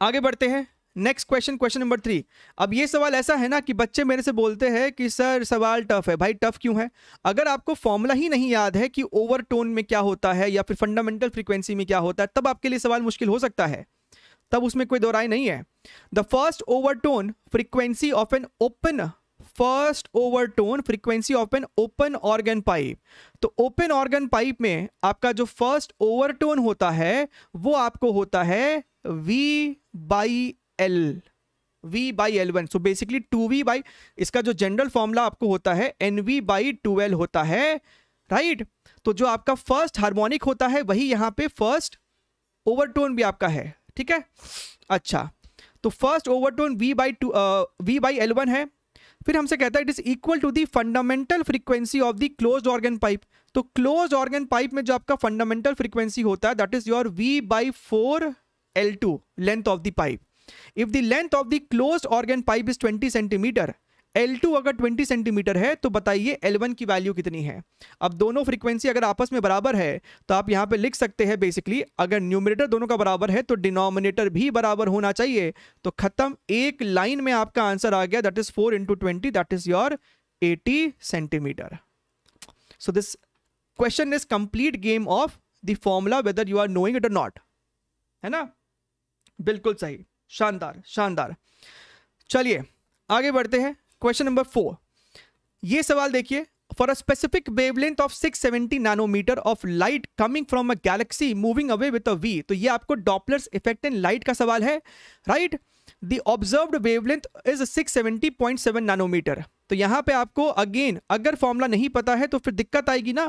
आगे बढ़ते हैं next question question number three अब ये सवाल ऐसा है ना कि बच्चे मेरे से बोलते हैं कि सर सवाल टफ है भाई टफ क्यों है अगर आपको फॉर्मूला ही नहीं याद है कि ओवर टोन में क्या होता है या फिर फंडामेंटल फ्रीक्वेंसी में क्या होता है तब आपके लिए सवाल मुश्किल हो सकता है तब उसमें कोई दोराई नहीं है the first overtone frequency of an open first overtone frequency of an open organ pipe तो ओपन ऑर्गन पाइप में आपका जो फर्स्ट ओवरटोन होता है वो आपको होता है V by L V by L one so basically two V by इसका जो जनरल फॉर्मूला आपको होता है N V by two L होता है राइट right? तो जो आपका फर्स्ट हार्मोनिक होता है वही यहां पे फर्स्ट ओवरटोन भी आपका है ठीक है अच्छा तो first overtone V by two V by L one है फिर हमसे कहता है it is equal to the fundamental frequency of the close organ pipe तो क्लोज ऑर्गन पाइप में जो आपका फंडामेंटल फ्रीक्वेंसी होता है that is your V by four L two length of the pipe if the length of the close organ pipe is twenty centimetre L2 अगर 20 सेंटीमीटर है तो बताइए L1 की वैल्यू कितनी है अब दोनों फ्रीक्वेंसी अगर आपस में बराबर है तो आप यहाँ पे लिख सकते हैं बेसिकली अगर न्यूमिनेटर दोनों का बराबर है तो डिनोमिनेटर भी बराबर होना चाहिए तो खत्म एक लाइन में आपका आंसर आ गया that is four into twenty that is your eighty centimetre so this question is complete game of the formula whether you are knowing it और नॉट है ना बिल्कुल सही शानदार शानदार चलिए आगे बढ़ते हैं क्वेश्चन नंबर फोर ये सवाल देखिए for a specific wavelength of 670 nanometer of light coming from a galaxy moving away with a V तो ये आपको डॉपलर्स इफेक्ट इन लाइट का सवाल है right the observe wavelength is six seventy point seven nanometre तो यहां पे आपको अगेन अगर फॉर्मूला नहीं पता है तो फिर दिक्कत आएगी ना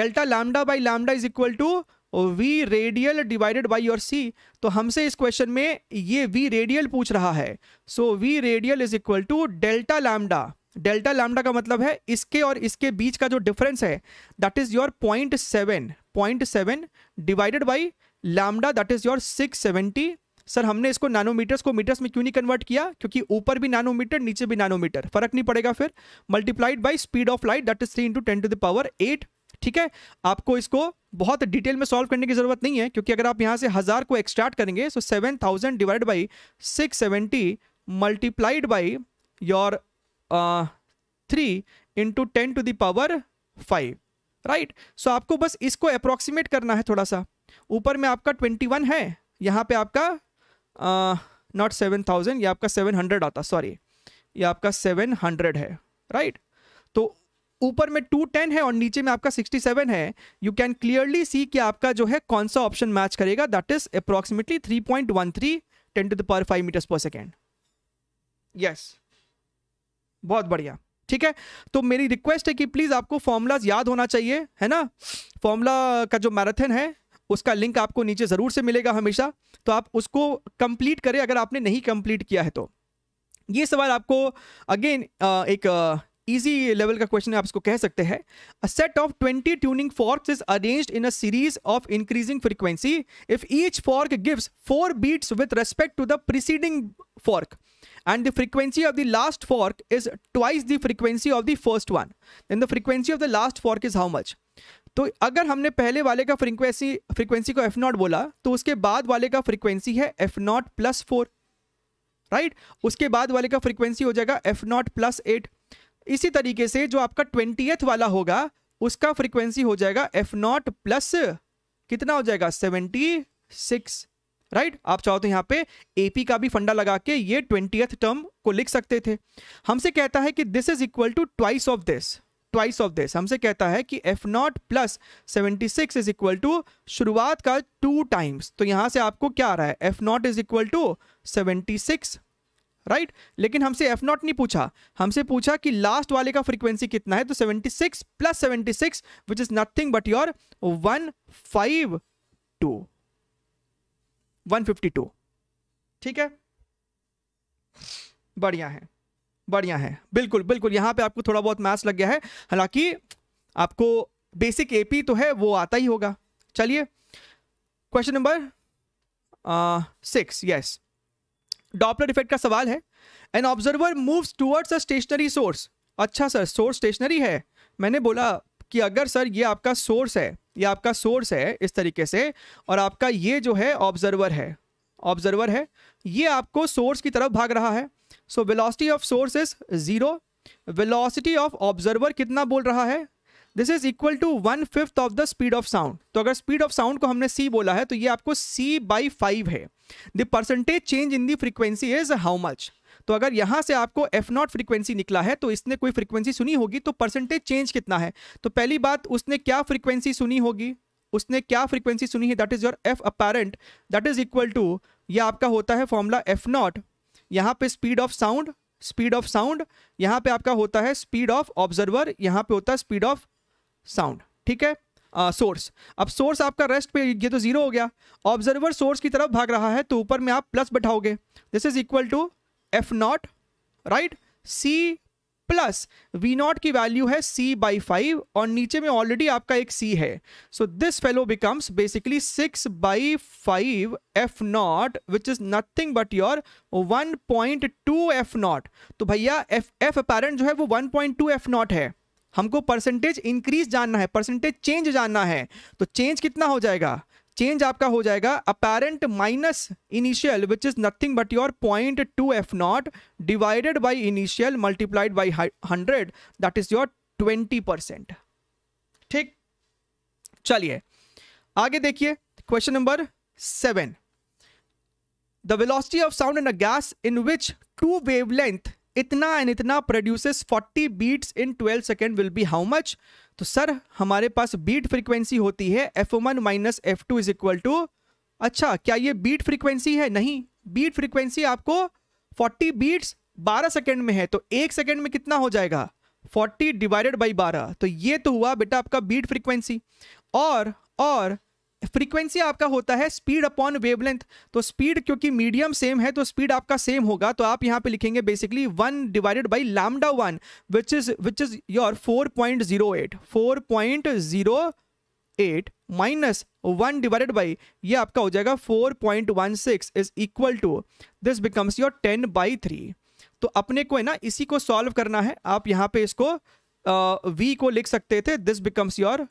delta lambda by lambda is equal to V radial divided by your C तो हमसे इस क्वेश्चन में ये वी रेडियल पूछ रहा है so V radial is equal to delta lambda delta lambda का मतलब है इसके और इसके बीच का जो डिफरेंस है that is your point seven point seven divided by lambda that is your six seventy sir हमने इसको नैनोमीटर्स को मीटर्स में क्यों नहीं कन्वर्ट किया क्योंकि ऊपर भी नैनोमीटर नीचे भी नैनोमीटर फर्क नहीं पड़ेगा फिर multiplied by speed of light that is three into ten to the power eight ठीक है आपको इसको बहुत डिटेल में सॉल्व करने की ज़रूरत नहीं है क्योंकि अगर आप यहाँ से हज़ार को एक्सट्रैक्ट करेंगे सो तो seven thousand divide by six seventy multiplied by your three into ten to the power five right so आपको बस इसको अप्रॉक्सीमेट करना है थोड़ा सा ऊपर में आपका ट्वेंटी वन है यहाँ पे आपका नॉट सेवन थाउजेंड या आपका सेवन हंड्रेड आता सॉरी ये आपका सेवन हंड्रेड है राइट ऊपर में टू टेन है और नीचे में आपका सिक्सटी सेवन है यू कैन क्लियरली सी कि आपका जो है कौन सा ऑप्शन मैच करेगा that is one three ten to the power metres पर सेकेंड यस बहुत बढ़िया ठीक है तो मेरी रिक्वेस्ट है कि प्लीज़ आपको फॉर्मूलाज याद होना चाहिए है ना फॉर्मूला का जो मैराथन है उसका लिंक आपको नीचे ज़रूर से मिलेगा हमेशा तो आप उसको कंप्लीट करें अगर आपने नहीं कंप्लीट किया है तो ये सवाल आपको अगेन एक इजी लेवल का क्वेश्चन है आप इसको कह सकते हैं a set of 20 tuning forks is arranged in a series of increasing frequency if each fork gives four beats with respect to the preceding fork and the frequency of the last fork is twice the frequency of the first one then the frequency of the last fork is how much तो अगर हमने पहले वाले का फ्रीक्वेंसी फ्रीक्वेंसी को एफ नॉट बोला तो उसके बाद वाले का फ्रीक्वेंसी है F nought plus four right उसके बाद वाले का फ्रीक्वेंसी हो जाएगा एफ नॉट प्लस एट इसी तरीके से जो आपका ट्वेंटीएथ वाला होगा उसका फ्रीक्वेंसी हो जाएगा एफ नॉट प्लस कितना हो जाएगा सेवेंटी सिक्स राइट आप चाहो तो यहाँ पे एपी का भी फंडा लगा के ये ट्वेंटीएथ टर्म को लिख सकते थे हमसे कहता है कि this is equal to twice of this twice of this हमसे कहता है कि F nought plus seventy six is equal to शुरुआत का टू टाइम्स तो यहां से आपको क्या आ रहा है F nought is equal to seventy six right लेकिन हमसे एफ नॉट नहीं पूछा हमसे पूछा कि लास्ट वाले का फ्रीक्वेंसी कितना है तो 76 plus six which is nothing but your fifty two ठीक है बढ़िया है बढ़िया है बिल्कुल बिल्कुल यहां पे आपको थोड़ा बहुत मैथ्स लग गया है हालांकि आपको बेसिक एपी तो है वो आता ही होगा चलिए question number six yes Doppler effect का सवाल है an observer moves towards a stationary source अच्छा सर सोर्स स्टेशनरी है मैंने बोला कि अगर सर ये आपका सोर्स है ये आपका सोर्स है इस तरीके से और आपका ये जो है ऑब्जर्वर है ऑब्जर्वर है ये आपको सोर्स की तरफ भाग रहा है so velocity of source is zero velocity of observer कितना बोल रहा है this is equal to one fifth of the speed of sound तो अगर स्पीड ऑफ साउंड को हमने सी बोला है तो ये आपको सी बाई फाइव है the percentage change in the frequency is how much तो अगर यहां से आपको एफ नॉट फ्रीक्वेंसी निकला है तो इसने कोई फ्रीक्वेंसी सुनी होगी तो परसेंटेज चेंज कितना है तो पहली बात उसने क्या फ्रीक्वेंसी सुनी होगी उसने क्या फ्रीक्वेंसी सुनी है that is your F apparent that is equal to यह आपका होता है फॉर्मूला एफ नॉट यहाँ पे speed of sound speed of sound यहाँ पे आपका होता है स्पीड ऑफ ऑब्जर्वर यहाँ पे होता है स्पीड ऑफ साउंड ठीक है सोर्स अब सोर्स आपका रेस्ट पे ये तो ज़ीरो हो गया ऑब्जर्वर सोर्स की तरफ भाग रहा है तो ऊपर में आप प्लस बैठाओगे this is equal to F nought right C plus V not की वैल्यू है सी बाई फाइव और नीचे में ऑलरेडी आपका एक सी है so this fellow becomes basically six by five F nought which is nothing but your one point two F nought तो भैया एफ एफ अपेरेंट जो है वो one point two F nought है हमको परसेंटेज इंक्रीज जानना है परसेंटेज चेंज जानना है तो चेंज कितना हो जाएगा चेंज आपका हो जाएगा apparent minus initial which is nothing but your point two F nought divided by initial multiplied by hundred that is your twenty percent ठीक चलिए आगे देखिए question number seven the velocity of sound in a gas in which two wavelength इतना एंड इतना produces 40 beats in 12 second will be how much तो सर हमारे पास बीट फ्रीक्वेंसी होती है F one minus F two is equal to अच्छा क्या ये बीट फ्रीक्वेंसी है नहीं बीट फ्रीक्वेंसी आपको 40 बीट्स 12 सेकेंड में है तो एक सेकेंड में कितना हो जाएगा 40 डिवाइडेड बाई 12 तो ये तो हुआ बेटा आपका बीट फ्रीक्वेंसी और और फ्रीक्वेंसी आपका होता है स्पीड अपॉन वेवलेंथ तो स्पीड क्योंकि मीडियम सेम है तो स्पीड आपका सेम होगा तो आप यहाँ पे लिखेंगे basically one divided by lambda one which is which is your four point zero eight four point zero eight minus one divided by ये आपका हो जाएगा four point one six is equal to this becomes your ten by three तो अपने को है ना इसी को सॉल्व करना है आप यहाँ पे इसको वी uh, को लिख सकते थे this becomes your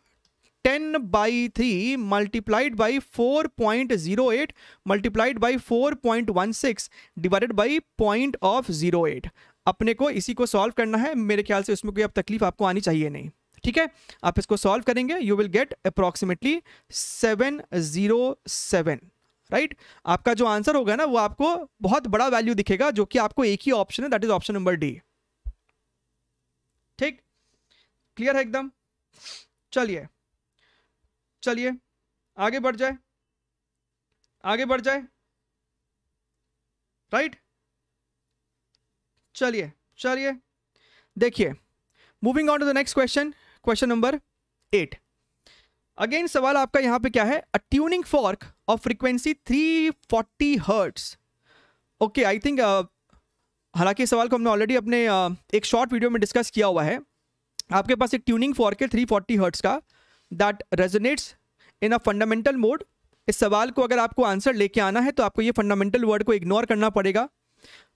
ten by three multiplied by four point zero eight multiplied by four point one six divided by point of zero eight अपने को इसी को सॉल्व करना है मेरे ख्याल से उसमें कोई अब तकलीफ आपको आनी चाहिए नहीं ठीक है आप इसको सॉल्व करेंगे you will get approximately seven zero seven right आपका जो आंसर होगा ना वो आपको बहुत बड़ा वैल्यू दिखेगा जो कि आपको एक ही ऑप्शन है that is option number D ठीक क्लियर है एकदम चलिए चलिए आगे बढ़ जाए आगे बढ़ जाए राइट चलिए चलिए देखिए moving on to the next question question number eight again सवाल आपका यहां पे क्या है a tuning fork of frequency 340 forty hertz okay I think हालांकि सवाल को हमने ऑलरेडी अपने uh, एक शॉर्ट वीडियो में डिस्कस किया हुआ है आपके पास एक ट्यूनिंग फॉर्क है 340 फोर्टी हर्ट्स का that resonates in a fundamental mode इस सवाल को अगर आपको आंसर लेके आना है तो आपको ये फंडामेंटल वर्ड को इग्नोर करना पड़ेगा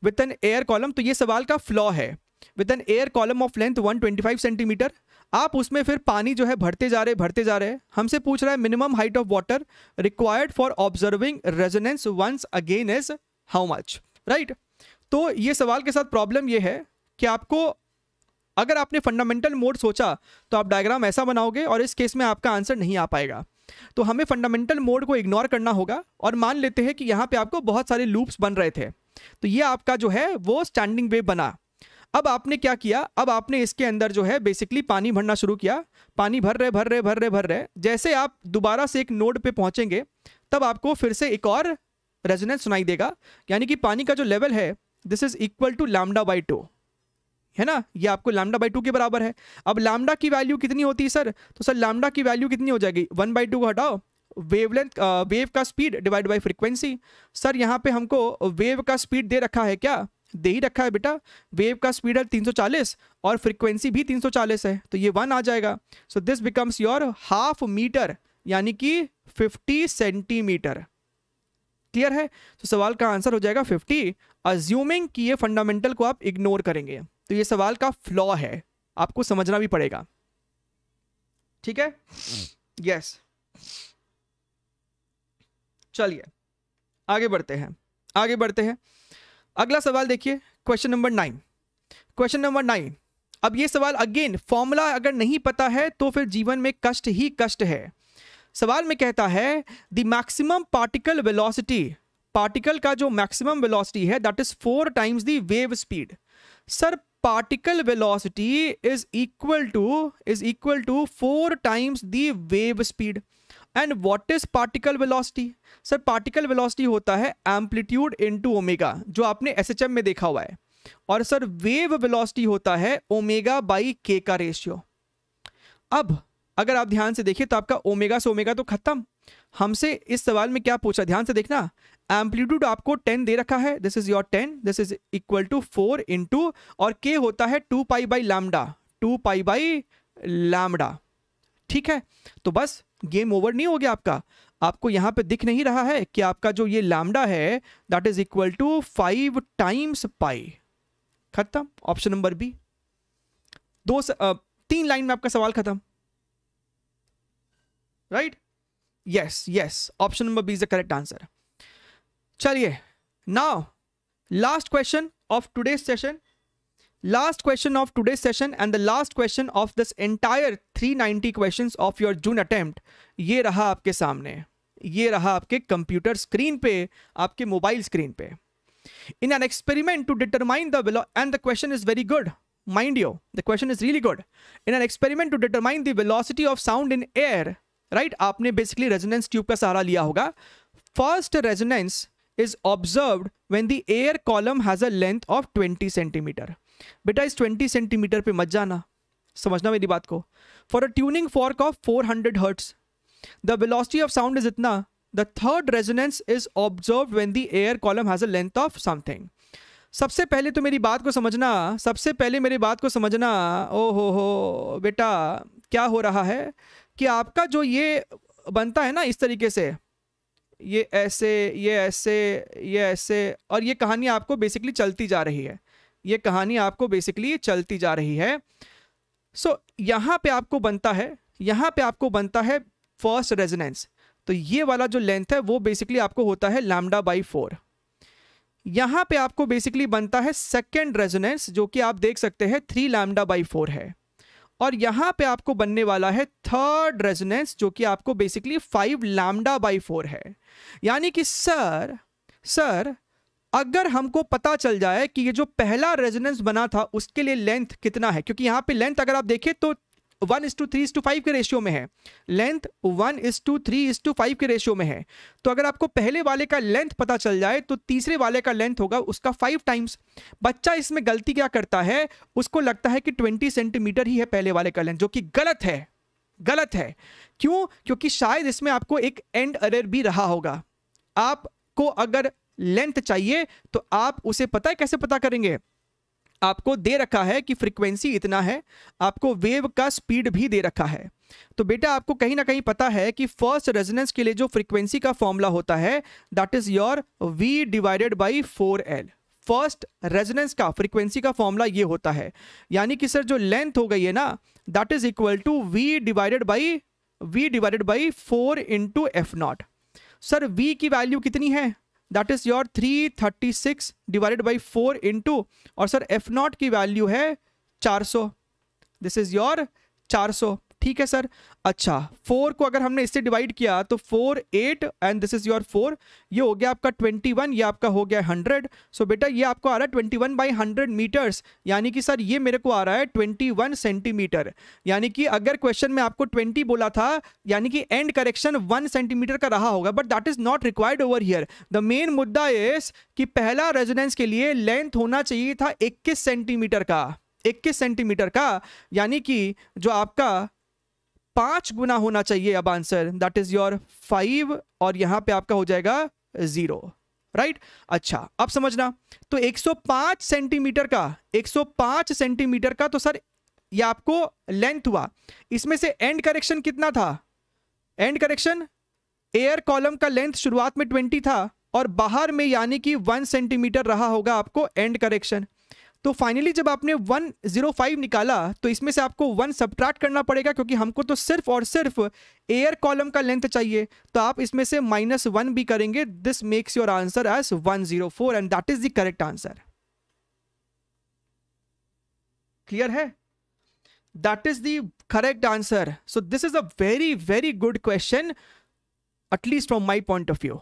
विथ एन एयर कॉलम तो ये सवाल का फ्लॉ है with an air column of length 125 centimetre आप उसमें फिर पानी जो है भरते जा रहे भरते जा रहे हमसे पूछ रहा है minimum height of water required for observing resonance once again is how much right तो ये सवाल के साथ प्रॉब्लम ये है कि आपको अगर आपने फंडामेंटल मोड सोचा तो आप डायग्राम ऐसा बनाओगे और इस केस में आपका आंसर नहीं आ पाएगा तो हमें फंडामेंटल मोड को इग्नोर करना होगा और मान लेते हैं कि यहाँ पे आपको बहुत सारे लूप्स बन रहे थे तो ये आपका जो है वो स्टैंडिंग वेव बना अब आपने क्या किया अब आपने इसके अंदर जो है बेसिकली पानी भरना शुरू किया पानी भर रहे भर रहे भर रहे भर रहे जैसे आप दोबारा से एक नोड पर पहुँचेंगे तब आपको फिर से एक और रेजोनेंस सुनाई देगा यानी कि पानी का जो लेवल है this is equal to lambda by two है ना ये आपको लैमडा बाई टू के बराबर है अब लैमडा की वैल्यू कितनी होती है सर तो सर लैमडा की वैल्यू कितनी हो जाएगी वन बाई टू को हटाओ वेवलेंथ वेव का speed divide by frequency sir यहाँ पे हमको वेव का स्पीड दे रखा है क्या दे ही रखा है बेटा वेव का स्पीड है तीन और फ्रिक्वेंसी भी तीन है तो ये वन आ जाएगा so this becomes your half metre यानी कि फिफ्टी सेंटीमीटर क्लियर है तो सवाल का आंसर हो जाएगा 50 अज्यूमिंग कि ये फंडामेंटल को आप इग्नोर करेंगे तो ये सवाल का फ्लॉ है आपको समझना भी पड़ेगा ठीक है यस चलिए आगे बढ़ते हैं आगे बढ़ते हैं अगला सवाल देखिए question number nine question number nine अब ये सवाल अगेन फॉर्मूला अगर नहीं पता है तो फिर जीवन में कष्ट ही कष्ट है सवाल में कहता है the maximum particle velocity particle का जो मैक्सिमम वेलोसिटी है that is four times the wave speed sir particle velocity is equal to is equal to four times the wave speed and what is particle velocity sir particle velocity होता है एम्पलीट्यूड इनटू ओमेगा जो आपने एसएचएम में देखा हुआ है और सर वेव वेलोसिटी होता है ओमेगा बाई के का रेशियो अब अगर आप ध्यान से देखिए तो आपका ओमेगा से ओमेगा तो खत्म हमसे इस सवाल में क्या पूछा ध्यान से देखना एम्पलीट्यूड आपको टेन दे रखा है this is your 10 this is equal to 4 in और के होता है 2 pi by lambda 2 pi by lambda ठीक है तो बस गेम ओवर नहीं हो गया आपका आपको यहाँ पे दिख नहीं रहा है कि आपका जो ये लामडा है that is equal to five times pi खत्म ऑप्शन नंबर बी दो स, आ, तीन लाइन में आपका सवाल खत्म right yes yes option number B is the correct answer चलिए now last question of today session last question of today session and the last question of this entire 390 ninety question of your June attempt ये रहा आपके सामने ये रहा आपके कंप्यूटर स्क्रीन पे आपके मोबाइल स्क्रीन पे in an experiment to determine the विलो and the question is very good mind you the question is really good in an experiment to determine the velocity of sound in air right right? आपने बेसिकली रेजोनेंस ट्यूब का सहारा लिया होगा first resonance is observed when the air column has a length of 20 centimetre बेटा इस 20 सेंटीमीटर पे मत जाना समझना मेरी बात को for a tuning fork of 400 hundred hertz the velocity of sound is इतना the third resonance is observe when the air column has a length of something सबसे पहले तो मेरी बात को समझना सबसे पहले मेरी बात को समझना ओ हो हो बेटा क्या हो रहा है कि आपका जो ये बनता है ना इस तरीके से ये ऐसे ये ऐसे ये ऐसे और ये कहानी आपको बेसिकली चलती जा रही है ये कहानी आपको बेसिकली चलती जा रही है सो so, यहाँ पे आपको बनता है यहाँ पे आपको बनता है फर्स्ट रेजोनेंस तो ये वाला जो लेंथ है वो बेसिकली आपको होता है लैमडा बाई फोर यहाँ पे आपको बेसिकली बनता है सेकेंड रेजोनेंस जो कि आप देख सकते हैं थ्री लैमडा बाई फोर है और यहां पे आपको बनने वाला है थर्ड रेजोनेंस जो कि आपको basically five lambda by four है यानी कि सर सर अगर हमको पता चल जाए कि ये जो पहला रेजोनेंस बना था उसके लिए लेंथ कितना है क्योंकि यहां पे लेंथ अगर आप देखें तो one is to three is to five के रेशियो में है length one is to three is to five के रेशियो में है तो अगर आपको पहले वाले का लेंथ पता चल जाए तो तीसरे वाले का लेंथ होगा उसका फाइव टाइम्स बच्चा इसमें गलती क्या करता है उसको लगता है कि ट्वेंटी सेंटीमीटर ही है पहले वाले का लेंथ जो कि गलत है गलत है क्यों क्योंकि शायद इसमें आपको एक एंड अरेर भी रहा होगा आपको अगर लेंथ चाहिए तो आप उसे पता है कैसे पता करेंगे आपको दे रखा है कि फ्रीक्वेंसी इतना है आपको वेव का स्पीड भी दे रखा है तो बेटा आपको कहीं ना कहीं पता है कि फर्स्ट रेजोनेंस के लिए जो फ्रीक्वेंसी का फॉर्मूला होता है that is your V divided by four L first resonance का फ्रीक्वेंसी का फॉर्मूला ये होता है यानी कि सर जो लेंथ हो गई है ना that is equal to V divided by V divided by four into F naught sir V की वैल्यू कितनी है that is your 336 divided by four two और सर एफ नॉट की वैल्यू है 400 दिस इज योर 400 ठीक है सर अच्छा फोर को अगर हमने इससे डिवाइड किया तो four eight and this is your four ये हो गया आपका ट्वेंटी वन ये आपका हो गया हंड्रेड सो बेटा ये आपको आ रहा है twenty one by hundred metres यानी कि सर ये मेरे को आ रहा है ट्वेंटी वन सेंटीमीटर यानी कि अगर क्वेश्चन में आपको ट्वेंटी बोला था यानी कि एंड करेक्शन वन सेंटीमीटर का रहा होगा but that is not required over here the main मुद्दा इज कि पहला रेजिडेंस के लिए लेंथ होना चाहिए था इक्कीस सेंटीमीटर का इक्कीस सेंटीमीटर का यानी कि जो आपका पांच गुना होना चाहिए अब answer that is your five और यहां पे आपका हो जाएगा जीरो राइट right? अच्छा अब समझना तो 105 सेंटीमीटर का 105 सेंटीमीटर का तो सर ये आपको लेंथ हुआ इसमें से एंड करेक्शन कितना था एंड करेक्शन एयर कॉलम का लेंथ शुरुआत में 20 था और बाहर में यानी कि 1 सेंटीमीटर रहा होगा आपको एंड करेक्शन तो फाइनली जब आपने 105 निकाला तो इसमें से आपको वन सब्ट्रैक्ट करना पड़ेगा क्योंकि हमको तो सिर्फ और सिर्फ एयर कॉलम का लेंथ चाहिए तो आप इसमें से माइनस वन भी करेंगे this makes your answer as 104 and that is the correct answer clear है that is the correct answer so this is a very very good question at least from my point of view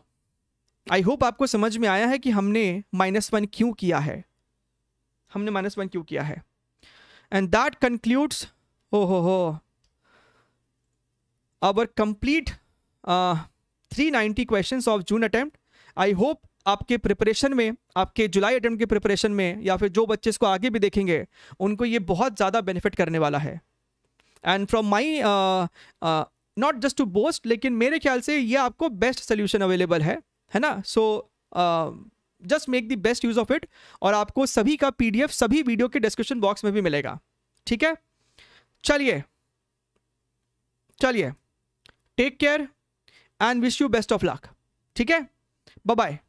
I hope आपको समझ में आया है कि हमने माइनस वन क्यों किया है हमने माइनस वन क्यों किया है एंड दैट कंक्लूड्स ओ हो हो our complete three ninety question of June attempt I hope आपके प्रिपरेशन में आपके जुलाई अटैम्प्ट के प्रिपरेशन में या फिर जो बच्चे इसको आगे भी देखेंगे उनको ये बहुत ज़्यादा बेनिफिट करने वाला है and from my not just to boast लेकिन मेरे ख्याल से ये आपको बेस्ट सोल्यूशन अवेलेबल है है ना so so, uh, just make the best use of it और आपको सभी का पीडीएफ सभी वीडियो के डिस्क्रिप्शन बॉक्स में भी मिलेगा ठीक है चलिए चलिए take care and wish you best of luck ठीक है बाय